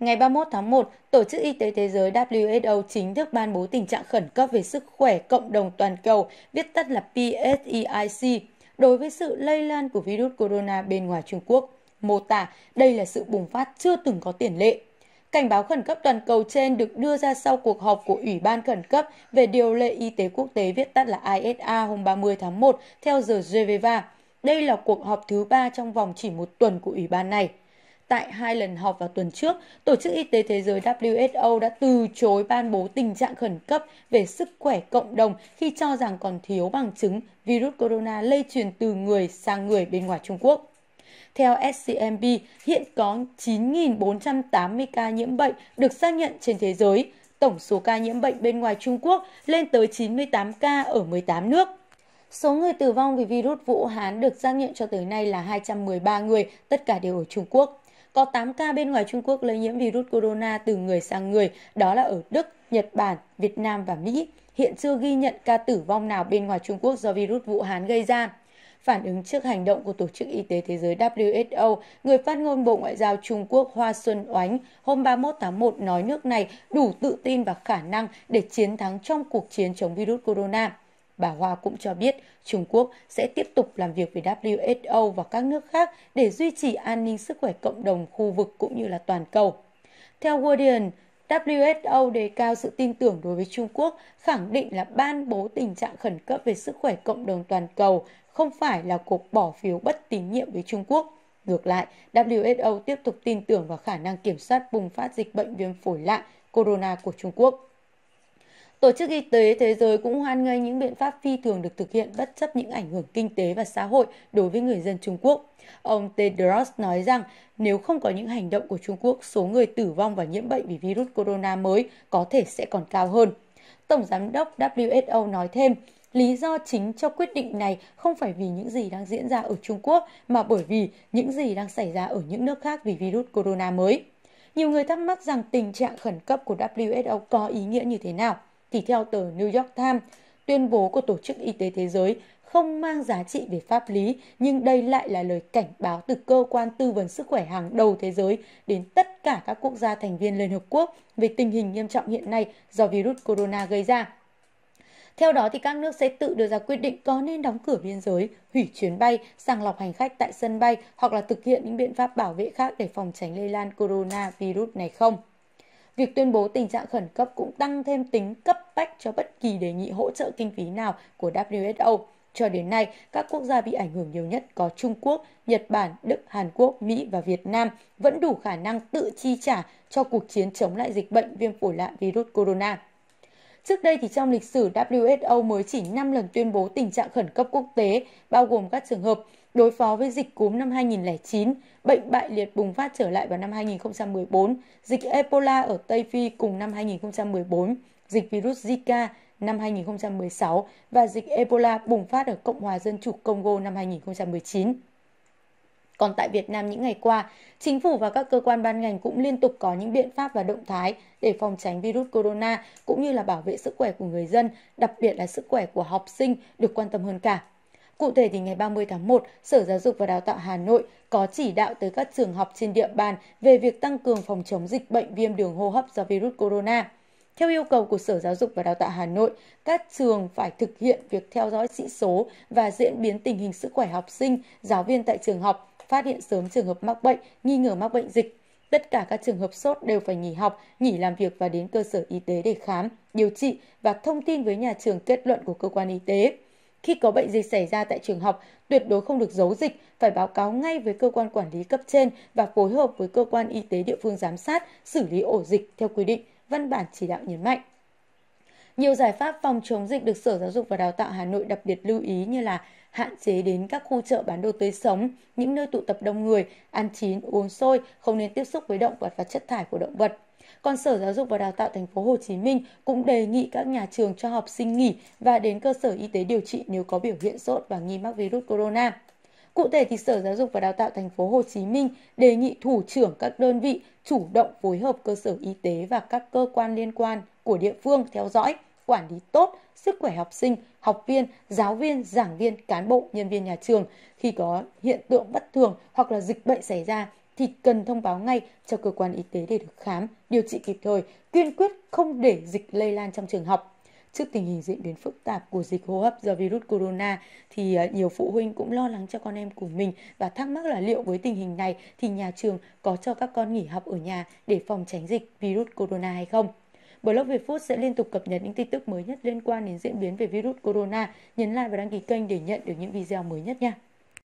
Ngày 31 tháng 1, Tổ chức Y tế Thế giới WHO chính thức ban bố tình trạng khẩn cấp về sức khỏe cộng đồng toàn cầu, viết tắt là PSEIC, đối với sự lây lan của virus corona bên ngoài Trung Quốc. Mô tả đây là sự bùng phát chưa từng có tiền lệ. Cảnh báo khẩn cấp toàn cầu trên được đưa ra sau cuộc họp của Ủy ban khẩn cấp về điều lệ y tế quốc tế viết tắt là ISA hôm 30 tháng 1 theo giờ Geneva. Đây là cuộc họp thứ ba trong vòng chỉ một tuần của Ủy ban này tại hai lần họp vào tuần trước, Tổ chức Y tế Thế giới WHO đã từ chối ban bố tình trạng khẩn cấp về sức khỏe cộng đồng khi cho rằng còn thiếu bằng chứng virus corona lây truyền từ người sang người bên ngoài Trung Quốc. Theo SCMP, hiện có 9.480 ca nhiễm bệnh được xác nhận trên thế giới. Tổng số ca nhiễm bệnh bên ngoài Trung Quốc lên tới 98 ca ở 18 nước. Số người tử vong vì virus Vũ Hán được xác nhận cho tới nay là 213 người, tất cả đều ở Trung Quốc. Có 8 ca bên ngoài Trung Quốc lây nhiễm virus corona từ người sang người, đó là ở Đức, Nhật Bản, Việt Nam và Mỹ. Hiện chưa ghi nhận ca tử vong nào bên ngoài Trung Quốc do virus Vũ Hán gây ra. Phản ứng trước hành động của Tổ chức Y tế Thế giới WHO, người phát ngôn Bộ Ngoại giao Trung Quốc Hoa Xuân Oánh hôm 31 tháng 1 nói nước này đủ tự tin và khả năng để chiến thắng trong cuộc chiến chống virus corona. Bà Hoa cũng cho biết Trung Quốc sẽ tiếp tục làm việc với WHO và các nước khác để duy trì an ninh sức khỏe cộng đồng khu vực cũng như là toàn cầu. Theo Guardian, WHO đề cao sự tin tưởng đối với Trung Quốc, khẳng định là ban bố tình trạng khẩn cấp về sức khỏe cộng đồng toàn cầu không phải là cuộc bỏ phiếu bất tín nhiệm với Trung Quốc. Ngược lại, WHO tiếp tục tin tưởng vào khả năng kiểm soát bùng phát dịch bệnh viêm phổi lạ corona của Trung Quốc. Tổ chức Y tế Thế giới cũng hoan nghênh những biện pháp phi thường được thực hiện bất chấp những ảnh hưởng kinh tế và xã hội đối với người dân Trung Quốc. Ông Tedros nói rằng nếu không có những hành động của Trung Quốc, số người tử vong và nhiễm bệnh vì virus corona mới có thể sẽ còn cao hơn. Tổng giám đốc WHO nói thêm, lý do chính cho quyết định này không phải vì những gì đang diễn ra ở Trung Quốc mà bởi vì những gì đang xảy ra ở những nước khác vì virus corona mới. Nhiều người thắc mắc rằng tình trạng khẩn cấp của WHO có ý nghĩa như thế nào thì theo tờ New York Times, tuyên bố của Tổ chức Y tế Thế giới không mang giá trị về pháp lý, nhưng đây lại là lời cảnh báo từ cơ quan tư vấn sức khỏe hàng đầu thế giới đến tất cả các quốc gia thành viên Liên Hợp Quốc về tình hình nghiêm trọng hiện nay do virus corona gây ra. Theo đó, thì các nước sẽ tự đưa ra quyết định có nên đóng cửa biên giới, hủy chuyến bay, sàng lọc hành khách tại sân bay hoặc là thực hiện những biện pháp bảo vệ khác để phòng tránh lây lan coronavirus này không. Việc tuyên bố tình trạng khẩn cấp cũng tăng thêm tính cấp bách cho bất kỳ đề nghị hỗ trợ kinh phí nào của WHO. Cho đến nay, các quốc gia bị ảnh hưởng nhiều nhất có Trung Quốc, Nhật Bản, Đức, Hàn Quốc, Mỹ và Việt Nam vẫn đủ khả năng tự chi trả cho cuộc chiến chống lại dịch bệnh viêm phổi lạ virus corona. Trước đây thì trong lịch sử WHO mới chỉ 5 lần tuyên bố tình trạng khẩn cấp quốc tế, bao gồm các trường hợp đối phó với dịch cúm năm 2009, bệnh bại liệt bùng phát trở lại vào năm 2014, dịch Ebola ở Tây Phi cùng năm 2014, dịch virus Zika năm 2016 và dịch Ebola bùng phát ở Cộng hòa Dân chủ Congo năm 2019. Còn tại Việt Nam những ngày qua, chính phủ và các cơ quan ban ngành cũng liên tục có những biện pháp và động thái để phòng tránh virus corona cũng như là bảo vệ sức khỏe của người dân, đặc biệt là sức khỏe của học sinh được quan tâm hơn cả. Cụ thể thì ngày 30 tháng 1, Sở Giáo dục và Đào tạo Hà Nội có chỉ đạo tới các trường học trên địa bàn về việc tăng cường phòng chống dịch bệnh viêm đường hô hấp do virus corona. Theo yêu cầu của Sở Giáo dục và Đào tạo Hà Nội, các trường phải thực hiện việc theo dõi sĩ số và diễn biến tình hình sức khỏe học sinh, giáo viên tại trường học, phát hiện sớm trường hợp mắc bệnh, nghi ngờ mắc bệnh dịch. Tất cả các trường hợp sốt đều phải nghỉ học, nghỉ làm việc và đến cơ sở y tế để khám, điều trị và thông tin với nhà trường kết luận của cơ quan y tế. Khi có bệnh dịch xảy ra tại trường học, tuyệt đối không được giấu dịch, phải báo cáo ngay với cơ quan quản lý cấp trên và phối hợp với cơ quan y tế địa phương giám sát, xử lý ổ dịch theo quy định, văn bản chỉ đạo nhấn mạnh. Nhiều giải pháp phòng chống dịch được Sở Giáo dục và Đào tạo Hà Nội đặc biệt lưu ý như là hạn chế đến các khu chợ bán đồ tươi sống, những nơi tụ tập đông người, ăn chín, uống sôi, không nên tiếp xúc với động vật và chất thải của động vật, còn Sở Giáo dục và Đào tạo thành phố Hồ Chí Minh cũng đề nghị các nhà trường cho học sinh nghỉ và đến cơ sở y tế điều trị nếu có biểu hiện sốt và nghi mắc virus corona. Cụ thể thì Sở Giáo dục và Đào tạo thành phố Hồ Chí Minh đề nghị thủ trưởng các đơn vị chủ động phối hợp cơ sở y tế và các cơ quan liên quan của địa phương theo dõi, quản lý tốt sức khỏe học sinh, học viên, giáo viên, giảng viên, cán bộ, nhân viên nhà trường khi có hiện tượng bất thường hoặc là dịch bệnh xảy ra thì cần thông báo ngay cho cơ quan y tế để được khám, điều trị kịp thời, kiên quyết không để dịch lây lan trong trường học. Trước tình hình diễn biến phức tạp của dịch hô hấp do virus corona thì à, nhiều phụ huynh cũng lo lắng cho con em của mình và thắc mắc là liệu với tình hình này thì nhà trường có cho các con nghỉ học ở nhà để phòng tránh dịch virus corona hay không? Blog Việt Food sẽ liên tục cập nhật những tin tức mới nhất liên quan đến diễn biến về virus corona. Nhấn like và đăng ký kênh để nhận được những video mới nhất nha.